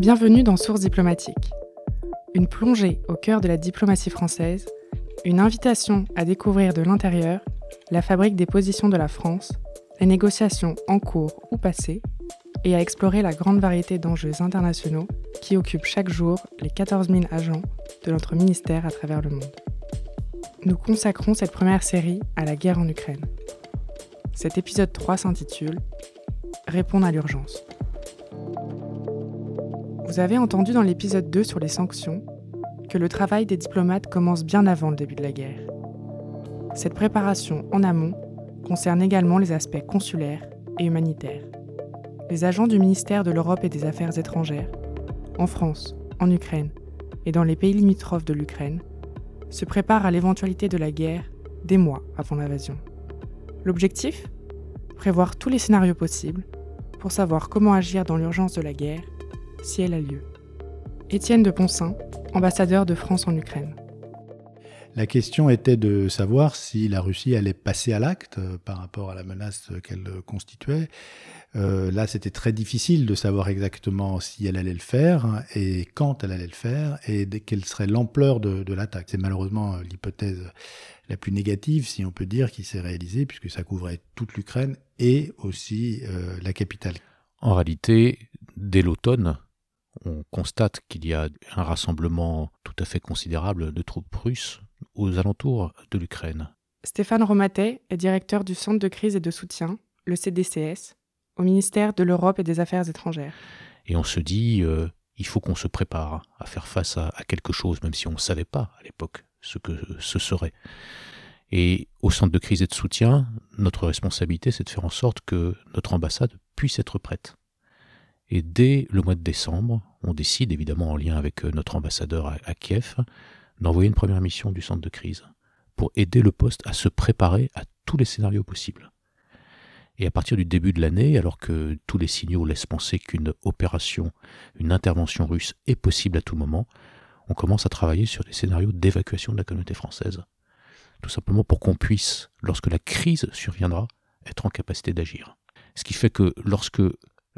Bienvenue dans Sources diplomatiques, une plongée au cœur de la diplomatie française, une invitation à découvrir de l'intérieur la fabrique des positions de la France, les négociations en cours ou passées, et à explorer la grande variété d'enjeux internationaux qui occupent chaque jour les 14 000 agents de notre ministère à travers le monde. Nous consacrons cette première série à la guerre en Ukraine. Cet épisode 3 s'intitule Répondre à l'urgence. Vous avez entendu dans l'épisode 2 sur les sanctions que le travail des diplomates commence bien avant le début de la guerre. Cette préparation en amont concerne également les aspects consulaires et humanitaires. Les agents du ministère de l'Europe et des Affaires étrangères, en France, en Ukraine et dans les pays limitrophes de l'Ukraine, se préparent à l'éventualité de la guerre des mois avant l'invasion. L'objectif Prévoir tous les scénarios possibles pour savoir comment agir dans l'urgence de la guerre si elle a lieu. Étienne de Ponsin, ambassadeur de France en Ukraine. La question était de savoir si la Russie allait passer à l'acte euh, par rapport à la menace qu'elle constituait. Euh, là, c'était très difficile de savoir exactement si elle allait le faire et quand elle allait le faire et quelle serait l'ampleur de, l'attaque. C'est malheureusement euh, l'hypothèse la plus négative, si on peut dire, qui s'est réalisée puisque ça couvrait toute l'Ukraine et aussi la capitale. En réalité, dès l'automne, on constate qu'il y a un rassemblement tout à fait considérable de troupes russes aux alentours de l'Ukraine. Stéphane Romatet est directeur du Centre de crise et de soutien, le CDCS, au ministère de l'Europe et des Affaires étrangères. Et on se dit, euh, il faut qu'on se prépare à faire face à, à quelque chose, même si on ne savait pas à l'époque ce que ce serait. Et au centre de crise et de soutien, notre responsabilité, c'est de faire en sorte que notre ambassade puisse être prête. Et dès le mois de décembre, on décide, évidemment en lien avec euh, notre ambassadeur à, Kiev, d'envoyer une première mission du centre de crise pour aider le poste à se préparer à tous les scénarios possibles. Et à partir du début de l'année, alors que tous les signaux laissent penser qu'une opération, une intervention russe est possible à tout moment, on commence à travailler sur des scénarios d'évacuation de la communauté française. Tout simplement pour qu'on puisse, lorsque la crise surviendra, être en capacité d'agir. Ce qui fait que lorsque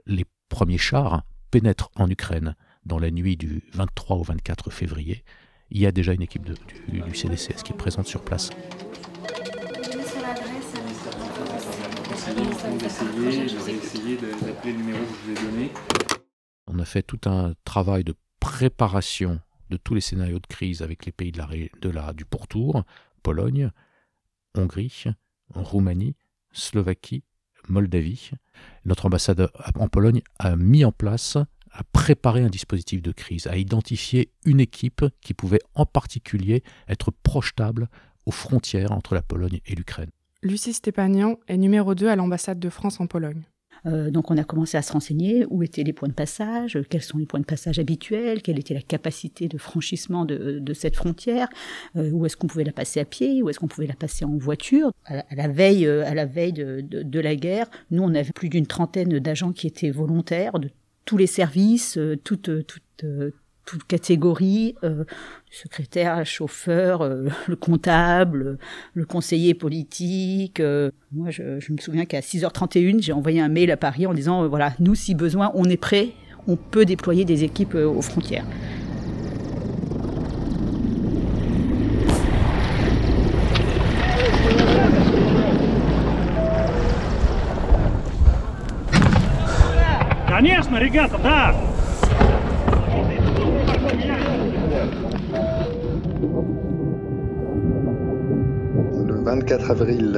les premier char pénètre en Ukraine dans la nuit du 23 au 24 février, il y a déjà une équipe du, CDCS qui est présente sur place. On a fait tout un travail de préparation de tous les scénarios de crise avec les pays de du pourtour, Pologne, Hongrie, Roumanie, Slovaquie, Moldavie. Notre ambassade en Pologne a mis en place, a préparé un dispositif de crise, a identifié une équipe qui pouvait en particulier être projetable aux frontières entre la Pologne et l'Ukraine. Lucie Stepanian est numéro 2 à l'ambassade de France en Pologne. Euh, donc on a commencé à se renseigner où étaient les points de passage, euh, quels sont les points de passage habituels, quelle était la capacité de franchissement de, cette frontière, euh, où est-ce qu'on pouvait la passer à pied, où est-ce qu'on pouvait la passer en voiture. À la, veille, à la veille de, de la guerre, nous on avait plus d'une trentaine d'agents qui étaient volontaires de tous les services, toutes, toutes toutes catégories, euh, secrétaire, chauffeur, euh, le comptable, le conseiller politique. Euh, moi, je, me souviens qu'à 6h31, j'ai envoyé un mail à Paris en disant, voilà, nous, si besoin, on est prêt, on peut déployer des équipes aux frontières. Конечно, ребята, да! 4 avril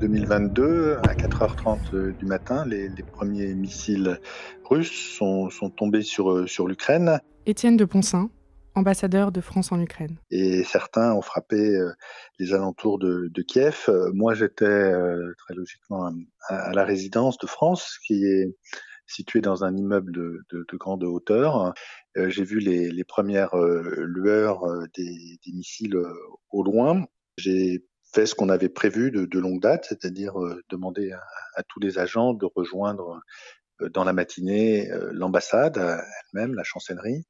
2022, euh, à 4h30 euh, du matin, les, premiers missiles russes sont, tombés sur, euh, sur l'Ukraine. Étienne de Ponsin, ambassadeur de France en Ukraine. Et certains ont frappé les alentours de, Kiev. Moi, j'étais très logiquement à, la résidence de France, qui est située dans un immeuble de, grande hauteur. J'ai vu les, premières lueurs des, des missiles au loin. J'ai fait ce qu'on avait prévu de, longue date, c'est-à-dire euh, demander à, tous les agents de rejoindre euh, dans la matinée euh, l'ambassade elle-même, la chancellerie,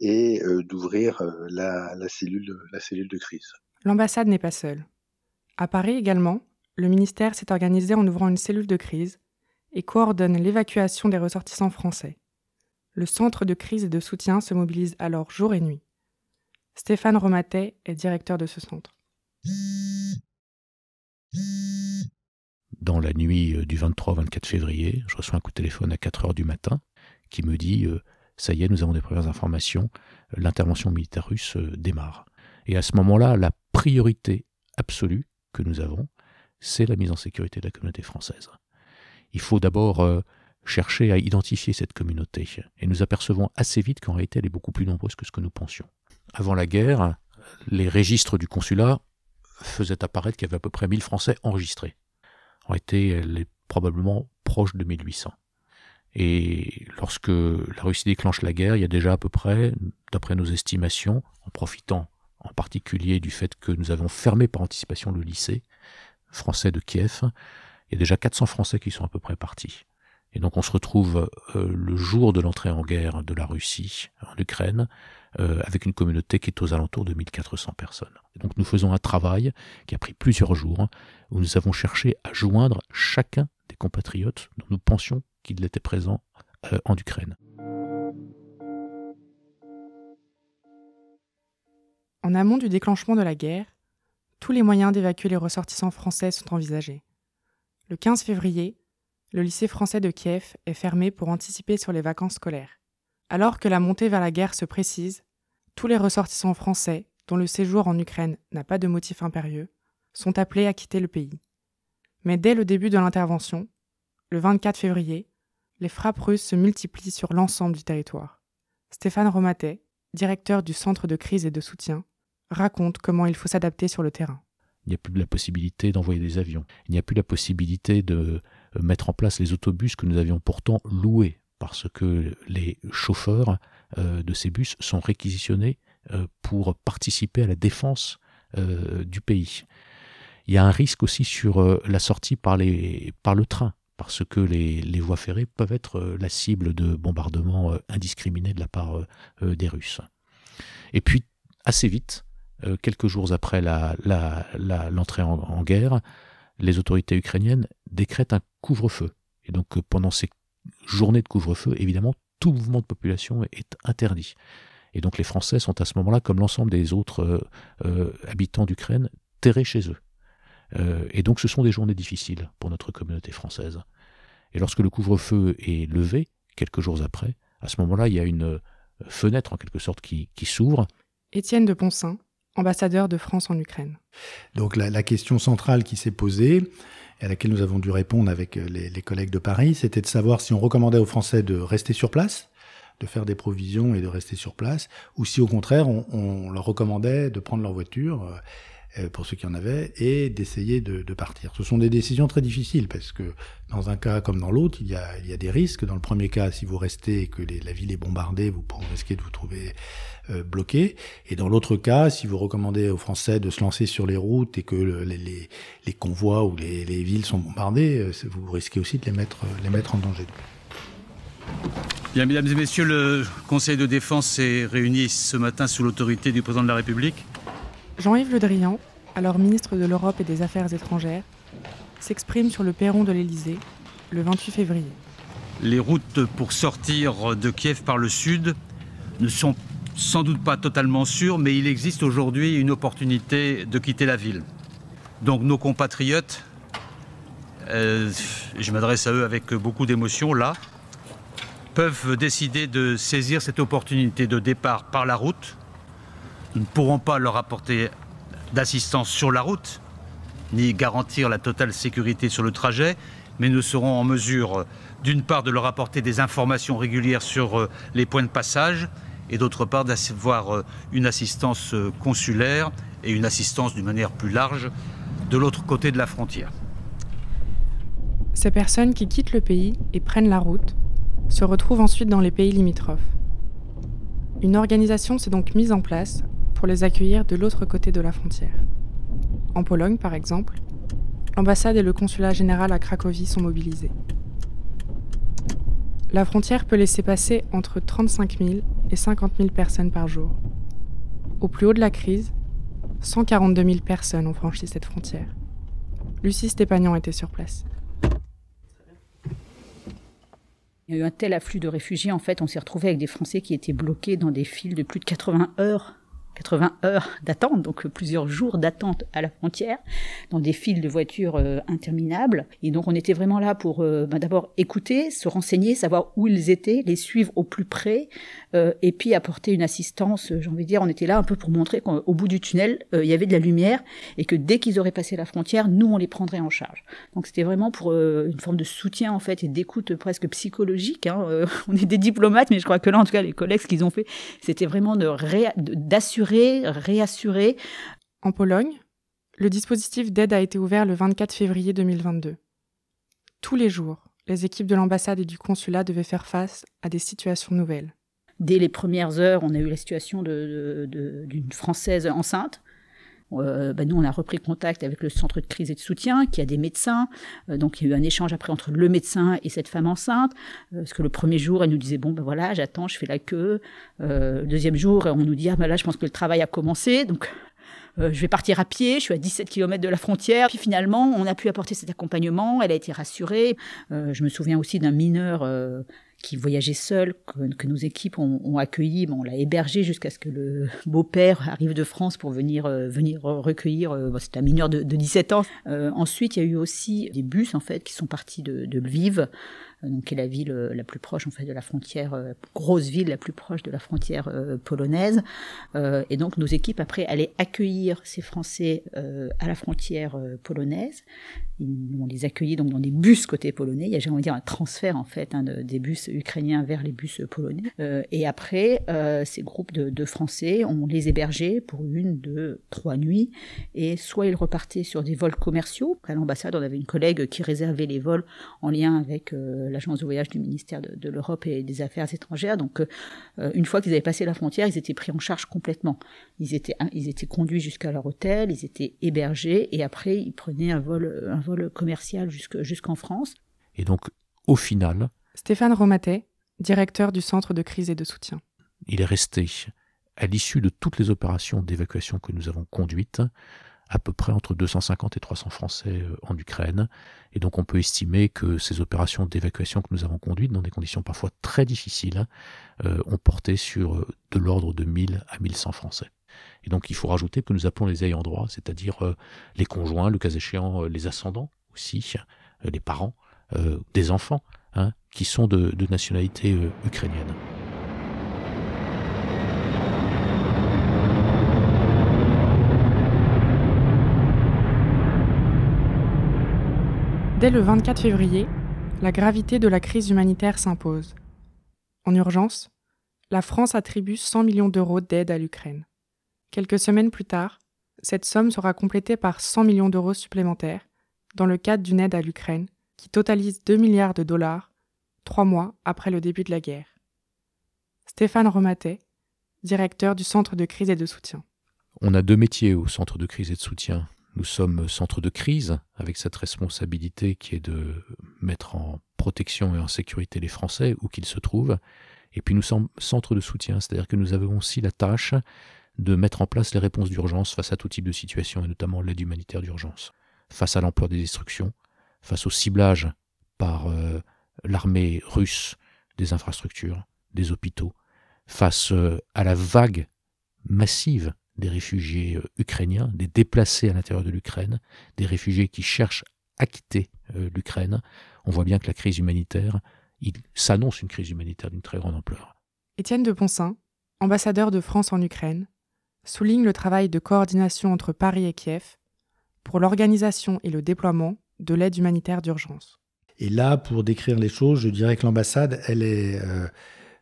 et d'ouvrir la, cellule, la cellule de crise. L'ambassade n'est pas seule. À Paris également, le ministère s'est organisé en ouvrant une cellule de crise et coordonne l'évacuation des ressortissants français. Le centre de crise et de soutien se mobilise alors jour et nuit. Stéphane Romatet est directeur de ce centre. Dans la nuit euh, du 23 au 24 février, je reçois un coup de téléphone à 4 heures du matin qui me dit euh, Ça y est, nous avons des premières informations, l'intervention militaire russe euh, démarre. Et à ce moment-là, la priorité absolue que nous avons, c'est la mise en sécurité de la communauté française. Il faut d'abord chercher à identifier cette communauté. Et nous apercevons assez vite qu'en réalité, elle est beaucoup plus nombreuse que ce que nous pensions. Avant la guerre, les registres du consulat faisait apparaître qu'il y avait à peu près 1000 Français enregistrés. En été, elle euh, est probablement proche de 1800. Et lorsque la Russie déclenche la guerre, il y a déjà à peu près, d'après nos estimations, en profitant en particulier du fait que nous avons fermé par anticipation le lycée français de Kiev, il y a déjà 400 Français qui sont à peu près partis. Et donc on se retrouve euh, le jour de l'entrée en guerre de la Russie en Ukraine euh, avec une communauté qui est aux alentours de 1400 personnes. donc nous faisons un travail qui a pris plusieurs jours, hein, où nous avons cherché à joindre chacun des compatriotes dont nous pensions qu'ils étaient présents euh, en Ukraine. En amont du déclenchement de la guerre, tous les moyens d'évacuer les ressortissants français sont envisagés. Le 15 février, le lycée français de Kiev est fermé pour anticiper sur les vacances scolaires. Alors que la montée vers la guerre se précise, tous les ressortissants français dont le séjour en Ukraine n'a pas de motif impérieux sont appelés à quitter le pays. Mais dès le début de l'intervention, le 24 février, les frappes russes se multiplient sur l'ensemble du territoire. Stéphane Romatet, directeur du Centre de crise et de soutien, raconte comment il faut s'adapter sur le terrain. Il n'y a plus la possibilité d'envoyer des avions. Il n'y a plus la possibilité de euh, mettre en place les autobus que nous avions pourtant loués parce que les chauffeurs euh, de ces bus sont réquisitionnés euh, pour participer à la défense euh, du pays. Il y a un risque aussi sur la sortie par, le train, parce que les, voies ferrées peuvent être la cible de bombardements indiscriminés de la part des Russes. Et puis, assez vite, quelques jours après l'entrée en, guerre, les autorités ukrainiennes décrètent un couvre-feu. Et donc pendant ces journée de couvre-feu, évidemment, tout mouvement de population est interdit. Et donc les Français sont à ce moment-là, comme l'ensemble des autres euh, euh, habitants d'Ukraine, terrés chez eux. Euh, et donc ce sont des journées difficiles pour notre communauté française. Et lorsque le couvre-feu est levé, quelques jours après, à ce moment-là, il y a une fenêtre en quelque sorte qui, s'ouvre. Étienne de Ponsin, ambassadeur de France en Ukraine. Donc la question centrale qui s'est posée, et à laquelle nous avons dû répondre avec euh, les, collègues de Paris, c'était de savoir si on recommandait aux Français de rester sur place, de faire des provisions et de rester sur place, ou si au contraire on leur recommandait de prendre leur voiture euh, euh, pour ceux qui en avaient, et d'essayer de, de, partir. Ce sont des décisions très difficiles parce que dans un cas comme dans l'autre, il, il, y a des risques. Dans le premier cas, si vous restez et que la ville est bombardée, vous risquez de vous trouver euh, bloqué. Et dans l'autre cas, si vous recommandez aux Français de se lancer sur les routes et que les, les, convois ou les, les, villes sont bombardées, euh, vous risquez aussi de les mettre, les mettre en danger. Bien, mesdames et messieurs, le Conseil de défense s'est réuni ce matin sous l'autorité du président de la République. Jean-Yves Le Drian, alors ministre de l'Europe et des Affaires étrangères, s'exprime sur le perron de l'Elysée le 28 février. Les routes pour sortir de Kiev par le sud ne sont sans doute pas totalement sûres, mais il existe aujourd'hui une opportunité de quitter la ville. Donc nos compatriotes, et euh, je m'adresse à eux avec beaucoup d'émotion là, peuvent décider de saisir cette opportunité de départ par la route nous ne pourrons pas leur apporter d'assistance sur la route, ni garantir la totale sécurité sur le trajet, mais nous serons en mesure, d'une part, de leur apporter des informations régulières sur euh, les points de passage, et d'autre part, d'avoir euh, une assistance euh, consulaire et une assistance d'une manière plus large de l'autre côté de la frontière. Ces personnes qui quittent le pays et prennent la route se retrouvent ensuite dans les pays limitrophes. Une organisation s'est donc mise en place pour les accueillir de l'autre côté de la frontière. En Pologne, par exemple, l'ambassade et le consulat général à Cracovie sont mobilisés. La frontière peut laisser passer entre 35 000 et 50 000 personnes par jour. Au plus haut de la crise, 142 000 personnes ont franchi cette frontière. Lucie Stépagnon était sur place. Il y a eu un tel afflux de réfugiés, en fait, on s'est retrouvé avec des Français qui étaient bloqués dans des files de plus de 80 heures 80 heures d'attente, donc plusieurs jours d'attente à la frontière, dans des files de voitures euh, interminables. Et donc on était vraiment là pour euh, bah, d'abord écouter, se renseigner, savoir où ils étaient, les suivre au plus près, euh, et puis apporter une assistance. J'ai envie de dire, on était là un peu pour montrer qu'au bout du tunnel, il y avait de la lumière, et que dès qu'ils auraient passé la frontière, nous, on les prendrait en charge. Donc c'était vraiment pour une forme de soutien, en fait, et d'écoute presque psychologique. Hein. on est des diplomates, mais je crois que là, en tout cas, les collègues, ce qu'ils ont fait, c'était vraiment d'assurer réassurer. En Pologne, le dispositif d'aide a été ouvert le 24 février 2022. Tous les jours, les équipes de l'ambassade et du consulat devaient faire face à des situations nouvelles. Dès les premières heures, on a eu la situation d'une Française enceinte euh, bah, nous, on a repris contact avec le centre de crise et de soutien, qui a des médecins. Euh, donc, il y a eu un échange après entre le médecin et cette femme enceinte. Euh, parce que le premier jour, elle nous disait, bon, ben voilà, j'attends, je fais la queue. le deuxième jour, on nous dit, ah ben là, je pense que le travail a commencé. Donc, je vais partir à pied, je suis à 17 km de la frontière. Puis finalement, on a pu apporter cet accompagnement, elle a été rassurée. je me souviens aussi d'un mineur qui voyageait seul, que, nos équipes ont, accueilli, ben, on l'a hébergé jusqu'à ce que le beau-père arrive de France pour venir, euh, venir recueillir, euh, c'était un mineur de, 17 ans. Euh, ensuite, il y a eu aussi des bus en fait qui sont partis de, Lviv, donc, qui est la ville la plus proche en fait de la frontière, grosse ville la plus proche de la frontière polonaise. et donc nos équipes après allaient accueillir ces Français à la frontière polonaise. Ils, ont les accueillis donc dans des bus côté polonais. Il y a j'ai envie de dire un transfert en fait hein, des bus ukrainiens vers les bus polonais. Euh, et après, euh, ces groupes de, Français, on les hébergeait pour une, deux, trois nuits. Et soit ils repartaient sur des vols commerciaux. À l'ambassade, on avait une collègue qui réservait les vols en lien avec euh, l'agence de voyage du ministère de, l'Europe et des Affaires étrangères. Donc, une fois qu'ils avaient passé la frontière, ils étaient pris en charge complètement. Ils étaient, ils étaient conduits jusqu'à leur hôtel, ils étaient hébergés et après ils prenaient un vol, un vol commercial jusqu'en France. Et donc, au final, Stéphane Romatet, directeur du centre de crise et de soutien. Il est resté, à l'issue de toutes les opérations d'évacuation que nous avons conduites, à peu près entre 250 et 300 Français euh, en Ukraine. Et donc on peut estimer que ces opérations d'évacuation que nous avons conduites, dans des conditions parfois très difficiles, euh, ont porté sur euh, de l'ordre de 1000 à 1100 Français. Et donc il faut rajouter que nous appelons les ayants droit, c'est-à-dire les conjoints, le cas échéant, les ascendants aussi, les parents, des enfants Hein, qui sont de, nationalité euh, ukrainienne. Dès le 24 février, la gravité de la crise humanitaire s'impose. En urgence, la France attribue 100 millions d'euros d'aide à l'Ukraine. Quelques semaines plus tard, cette somme sera complétée par 100 millions d'euros supplémentaires dans le cadre d'une aide à l'Ukraine qui totalise 2 milliards de dollars trois mois après le début de la guerre. Stéphane Romatet, directeur du Centre de crise et de soutien. On a deux métiers au Centre de crise et de soutien. Nous sommes centre de crise, avec cette responsabilité qui est de mettre en protection et en sécurité les Français où qu'ils se trouvent. Et puis nous sommes centre de soutien, c'est-à-dire que nous avons aussi la tâche de mettre en place les réponses d'urgence face à tout type de situation, et notamment l'aide humanitaire d'urgence, face à l'emploi des destructions, face au ciblage par euh, l'armée russe des infrastructures, des hôpitaux, face euh, à la vague massive des réfugiés euh, ukrainiens, des déplacés à l'intérieur de l'Ukraine, des réfugiés qui cherchent à quitter l'Ukraine, on voit bien que la crise humanitaire, il s'annonce une crise humanitaire d'une très grande ampleur. Étienne de Ponsin, ambassadeur de France en Ukraine, souligne le travail de coordination entre Paris et Kiev pour l'organisation et le déploiement de l'aide humanitaire d'urgence. Et là, pour décrire les choses, je dirais que l'ambassade, elle est... Euh,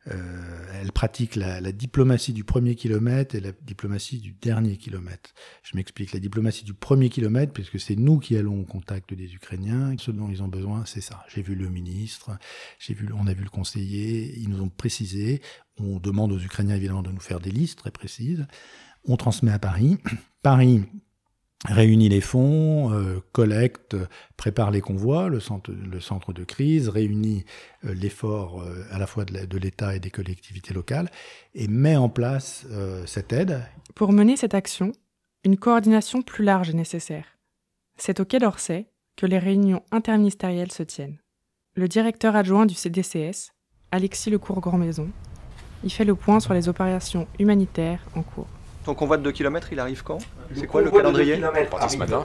euh, elle pratique la, diplomatie du premier kilomètre et la diplomatie du dernier kilomètre. Je m'explique, la diplomatie du premier kilomètre, puisque c'est nous qui allons au contact des Ukrainiens, ce dont ils ont besoin, c'est ça. J'ai vu le ministre, j'ai vu, on a vu le conseiller, ils nous ont précisé, on demande aux Ukrainiens évidemment de nous faire des listes très précises, on transmet à Paris. Paris réunit les fonds, euh, collecte, prépare les convois, le centre, de crise, réunit euh, l'effort euh, à la fois de l'État et des collectivités locales, et met en place cette aide. Pour mener cette action, une coordination plus large est nécessaire. C'est au Quai d'Orsay que les réunions interministérielles se tiennent. Le directeur adjoint du CDCS, Alexis lecourt grandmaison maison y fait le point sur les opérations humanitaires en cours. Ton convoi de 2 km, il arrive quand C'est quoi le calendrier Il est ce matin.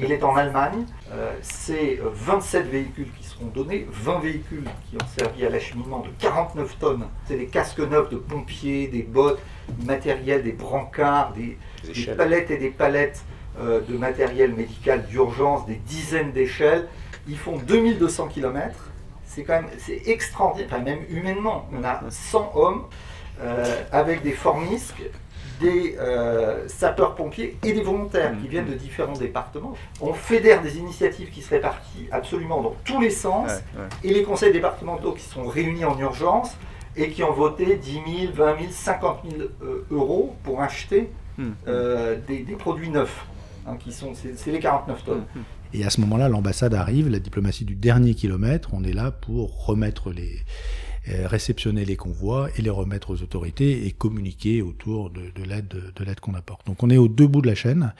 il est en Allemagne. Euh, c'est 27 euh, véhicules qui seront donnés, 20 véhicules qui ont servi à l'acheminement de 49 tonnes. C'est des casques neufs de pompiers, des bottes, du matériel, des brancards, des, palettes et des palettes euh, de matériel médical d'urgence, des dizaines d'échelles. Ils font 2200 km. C'est quand même c'est extraordinaire, même humainement. On a 100 hommes avec des formisques des euh, sapeurs-pompiers et des volontaires qui mmh, viennent mmh. de différents départements. On fédère des initiatives qui se répartissent absolument dans tous les sens et les conseils départementaux qui sont réunis en urgence et qui ont voté 10 000, 20 000, 50 000 euros pour acheter mmh, euh, des, produits neufs, hein, qui sont, c'est les 49 tonnes. Et à ce moment-là, l'ambassade arrive, la diplomatie du dernier kilomètre, on est là pour remettre les, euh, réceptionner les convois et les remettre aux autorités et communiquer autour de, de l'aide qu'on apporte. Donc on est aux deux bouts de la chaîne.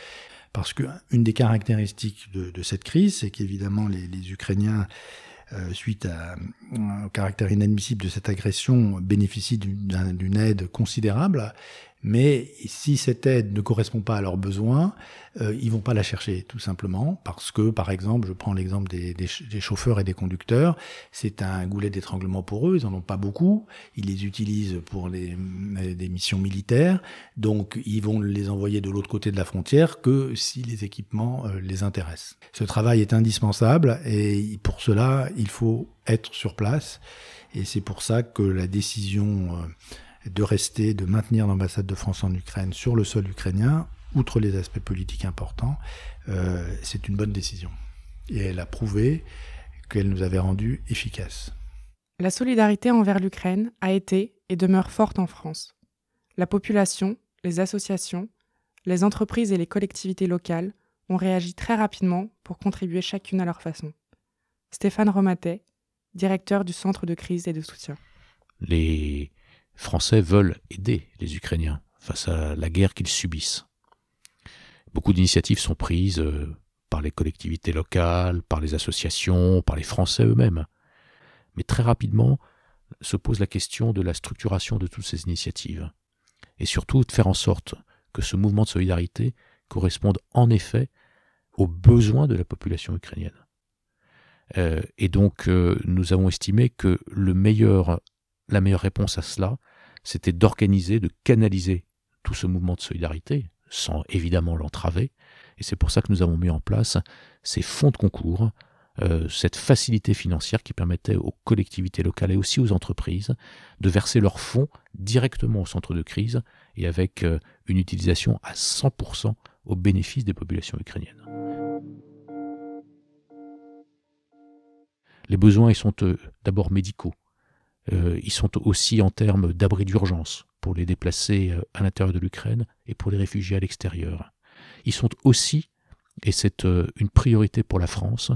Parce qu'une des caractéristiques de, cette crise, c'est qu'évidemment les, Ukrainiens euh, suite à, euh, au caractère inadmissible de cette agression, bénéficient d'une aide considérable. Mais si cette aide ne correspond pas à leurs besoins, ils euh, ils vont pas la chercher, tout simplement, parce que, par exemple, je prends l'exemple des, des, chauffeurs et des conducteurs, c'est un goulet d'étranglement pour eux, ils en ont pas beaucoup, ils les utilisent pour euh, des missions militaires, donc ils vont les envoyer de l'autre côté de la frontière que si les équipements euh, les intéressent. Ce travail est indispensable et pour cela, il faut être sur place, et c'est pour ça que la décision de rester, de maintenir l'ambassade de France en Ukraine sur le sol ukrainien, outre les aspects politiques importants, euh, c'est une bonne décision. Et elle a prouvé qu'elle nous avait rendus efficaces. La solidarité envers l'Ukraine a été et demeure forte en France. La population, les associations, les entreprises et les collectivités locales ont réagi très rapidement pour contribuer chacune à leur façon. Stéphane Romatet, directeur du Centre de crise et de soutien. Les Français veulent aider les Ukrainiens face à la guerre qu'ils subissent. Beaucoup d'initiatives sont prises euh, par les collectivités locales, par les associations, par les Français eux-mêmes. Mais très rapidement se pose la question de la structuration de toutes ces initiatives. Et surtout de faire en sorte que ce mouvement de solidarité corresponde en effet aux besoins de la population ukrainienne. Euh, et donc euh, nous avons estimé que le meilleur, la meilleure réponse à cela, c'était d'organiser, de canaliser tout ce mouvement de solidarité, sans évidemment l'entraver. Et c'est pour ça que nous avons mis en place ces fonds de concours, euh, cette facilité financière qui permettait aux collectivités locales et aussi aux entreprises de verser leurs fonds directement au centre de crise et avec euh, une utilisation à 100% au bénéfice des populations ukrainiennes. Les besoins ils sont euh, d'abord médicaux. Euh, ils sont aussi en termes d'abri d'urgence pour les déplacés euh, à l'intérieur de l'Ukraine et pour les réfugiés à l'extérieur. Ils sont aussi, et c'est euh, une priorité pour la France,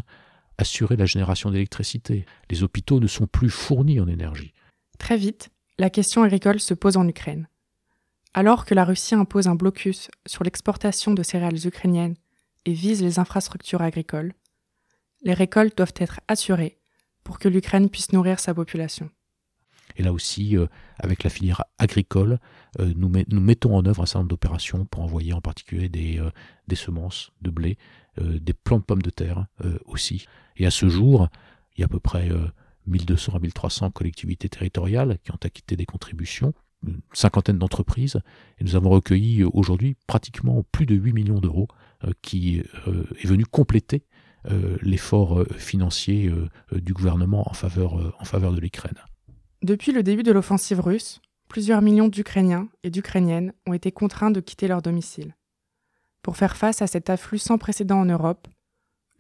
assurer la génération d'électricité. Les hôpitaux ne sont plus fournis en énergie. Très vite, la question agricole se pose en Ukraine. Alors que la Russie impose un blocus sur l'exportation de céréales ukrainiennes et vise les infrastructures agricoles, les récoltes doivent être assurées pour que l'Ukraine puisse nourrir sa population. Et là aussi, euh, avec la filière agricole, euh, nous, mettons en œuvre un certain nombre d'opérations pour envoyer en particulier des, euh, semences de blé, des plants de pommes de terre aussi. Et à ce jour, il y a à peu près 1200 à 1300 collectivités territoriales qui ont acquitté des contributions, une cinquantaine d'entreprises, et nous avons recueilli aujourd'hui pratiquement plus de 8 millions d'euros qui est venu compléter l'effort financier du gouvernement en faveur de l'Ukraine. Depuis le début de l'offensive russe, plusieurs millions d'Ukrainiens et d'Ukrainiennes ont été contraints de quitter leur domicile. Pour faire face à cet afflux sans précédent en Europe,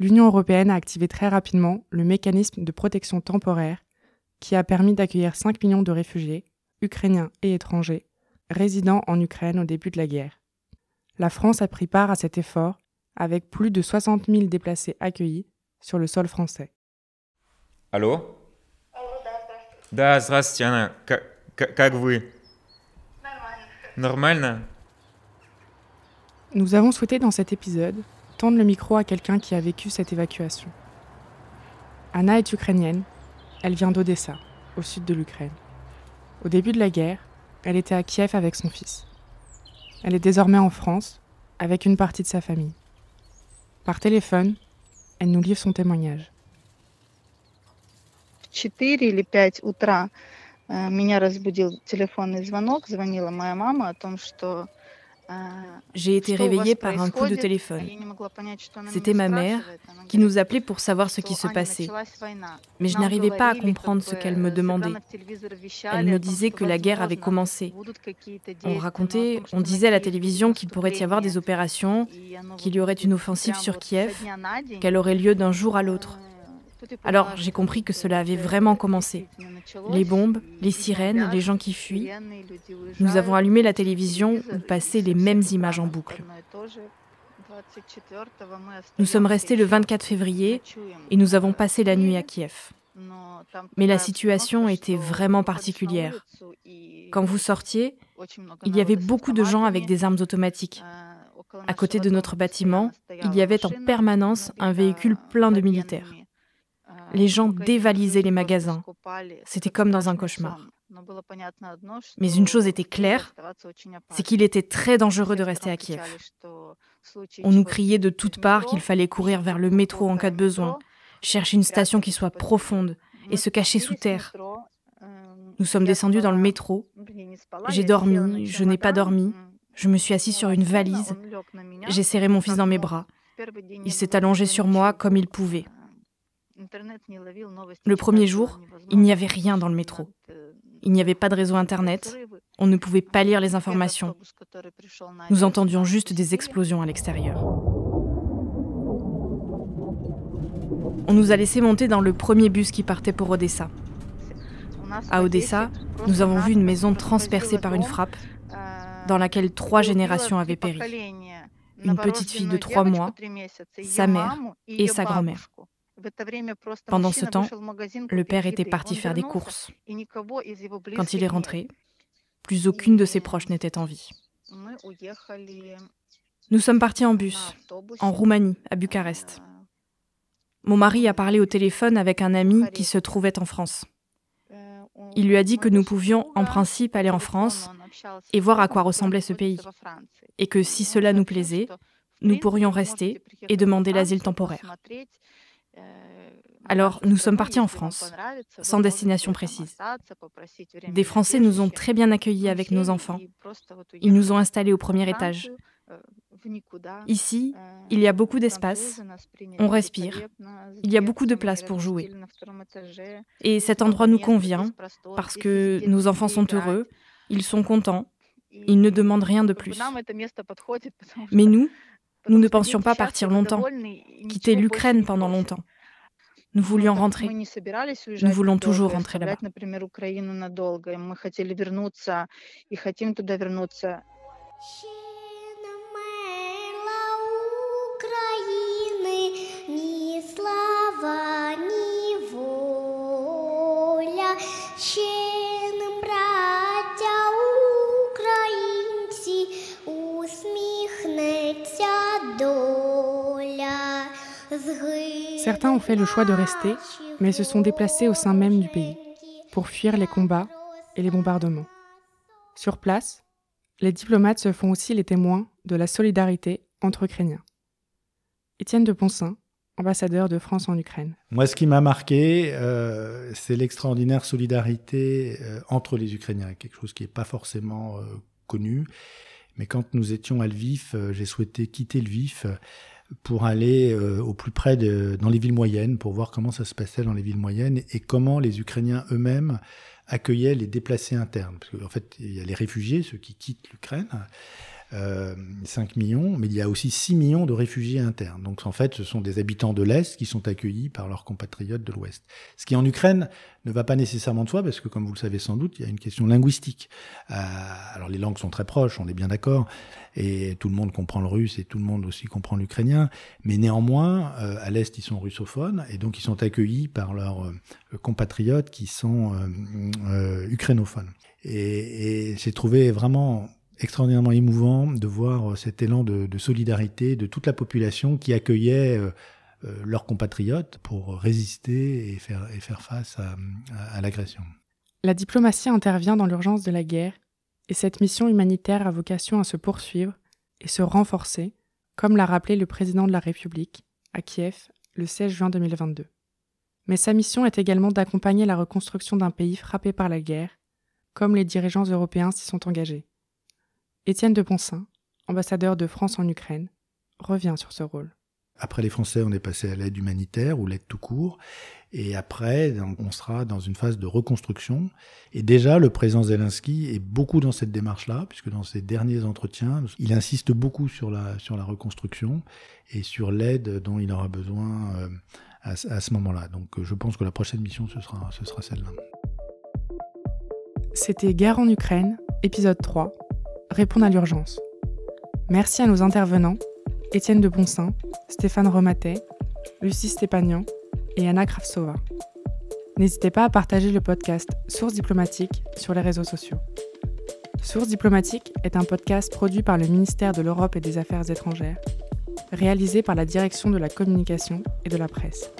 l'Union européenne a activé très rapidement le mécanisme de protection temporaire qui a permis d'accueillir 5 millions de réfugiés, ukrainiens et étrangers, résidant en Ukraine au début de la guerre. La France a pris part à cet effort avec plus de 60 000 déplacés accueillis sur le sol français. Allô nous avons souhaité dans cet épisode tendre le micro à quelqu'un qui a vécu cette évacuation. Anna est ukrainienne. Elle vient d'Odessa, au sud de l'Ukraine. Au début de la guerre, elle était à Kiev avec son fils. Elle est désormais en France, avec une partie de sa famille. Par téléphone, elle nous livre son témoignage. Э, э, J'ai été réveillée par un coup de téléphone. C'était ma mère qui nous appelait pour savoir ce qui se passait. Mais je n'arrivais pas à comprendre ce qu'elle me demandait. Elle me disait que la guerre avait commencé. On racontait, on disait à la télévision qu'il pourrait y avoir des opérations, qu'il y aurait une offensive sur Kiev, qu'elle aurait lieu d'un jour à l'autre. Э, alors j'ai compris que cela avait vraiment commencé. Les bombes, les sirènes, les gens qui fuient. Nous avons allumé la télévision où passaient les mêmes images en boucle. Nous sommes restés le 24 février et nous avons passé la nuit à Kiev. Mais la situation était vraiment particulière. Quand vous sortiez, il y avait beaucoup de gens avec des armes automatiques. À côté de notre bâtiment, il y avait en permanence un véhicule plein de militaires. Les gens dévalisaient les magasins. C'était comme dans un cauchemar. Mais une chose était claire, c'est qu'il était très dangereux de rester à Kiev. On nous criait de toutes parts qu'il fallait courir vers le métro en cas de besoin, chercher une station qui soit profonde et se cacher sous terre. Nous sommes descendus dans le métro. J'ai dormi, je n'ai pas dormi. Je me suis assis sur une valise. J'ai serré mon fils dans mes bras. Il s'est allongé sur moi comme il pouvait. Le premier jour, il n'y avait rien dans le métro. Э, il n'y avait pas de réseau Internet. On ne pouvait pas lire les informations. Nous entendions juste des explosions à l'extérieur. On nous a laissé monter dans le premier bus qui partait pour Odessa. À Odessa, nous avons vu une maison transpercée par une frappe э, dans laquelle trois générations avaient péri. Une petite fille de trois mois, sa mère et sa grand-mère. Pendant ce temps, le père était parti faire des courses. Quand il est rentré, plus aucune de ses proches n'était en vie. Nous sommes partis en bus, en Roumanie, à Bucarest. Mon mari a parlé au téléphone avec un ami qui se trouvait en France. Э, il lui a dit que nous pouvions, en principe, aller en France et voir à quoi ressemblait ce pays, et que si cela nous plaisait, nous pourrions rester et demander l'asile temporaire. Alors, nous sommes partis en France, sans destination précise. Des Français nous ont très bien accueillis avec nos enfants. Ils nous ont installés au premier étage. Ici, il y a beaucoup d'espace, on respire, il y a beaucoup de place pour jouer. Et cet endroit nous convient parce que nos enfants sont heureux, ils sont contents, ils ne demandent rien de plus. Mais nous, nous ne pensions pas partir longtemps, quitter l'Ukraine pendant longtemps. Nous voulions rentrer. Nous voulons toujours rentrer là-bas. ont fait le choix de rester, mais se sont déplacés au sein même du pays, pour fuir les combats et les bombardements. Sur place, les diplomates se font aussi les témoins de la solidarité entre Ukrainiens. Étienne de Ponsin, ambassadeur de France en Ukraine. Moi, ce qui m'a marqué, euh, c'est l'extraordinaire solidarité euh, entre les Ukrainiens, quelque chose qui n'est pas forcément euh, connu. Mais quand nous étions à Lviv, j'ai souhaité quitter Lviv pour aller euh, au plus près dans les villes moyennes, pour voir comment ça se passait dans les villes moyennes et comment les Ukrainiens eux-mêmes accueillaient les déplacés internes. Parce qu'en fait, il y a les réfugiés, ceux qui quittent l'Ukraine, euh, 5 millions, mais il y a aussi 6 millions de réfugiés internes. Donc en fait, ce sont des habitants de l'Est qui sont accueillis par leurs compatriotes de l'Ouest. Ce qui en Ukraine ne va pas nécessairement de soi, parce que comme vous le savez sans doute, il y a une question linguistique. Euh, alors les langues sont très proches, on est bien d'accord, et tout le monde comprend le russe et tout le monde aussi comprend l'ukrainien, mais néanmoins, euh, à l'Est, ils sont russophones, et donc ils sont accueillis par leurs euh, compatriotes qui sont ukrainophones. Et, et j'ai trouvé vraiment extraordinairement émouvant de voir euh, cet élan de, solidarité de toute la population qui accueillait euh, euh, leurs compatriotes pour résister et faire, face à, à l'agression. La diplomatie intervient dans l'urgence de la guerre, et cette mission humanitaire a vocation à se poursuivre et se renforcer, comme l'a rappelé le président de la République à Kiev le 16 juin 2022. Mais sa mission est également d'accompagner la reconstruction d'un pays frappé par la guerre, comme les dirigeants européens s'y sont engagés. Étienne de Ponsin, ambassadeur de France en Ukraine, revient sur ce rôle. Après les Français, on est passé à l'aide humanitaire ou l'aide tout court. Et après, on sera dans une phase de reconstruction. Et déjà, le président Zelensky est beaucoup dans cette démarche-là, puisque dans ses derniers entretiens, il insiste beaucoup sur la, sur la reconstruction et sur l'aide dont il aura besoin euh, à, ce moment-là. Donc je pense que la prochaine mission, ce sera, ce sera celle-là. C'était Guerre en Ukraine, épisode 3, répondre à l'urgence. Merci à nos intervenants, Étienne de Bonsin, Stéphane Romatet, Lucie Stépanian et Anna Kravsova. N'hésitez pas à partager le podcast Sources Diplomatique sur les réseaux sociaux. Sources diplomatiques est un podcast produit par le ministère de l'Europe et des Affaires étrangères, réalisé par la Direction de la communication et de la presse.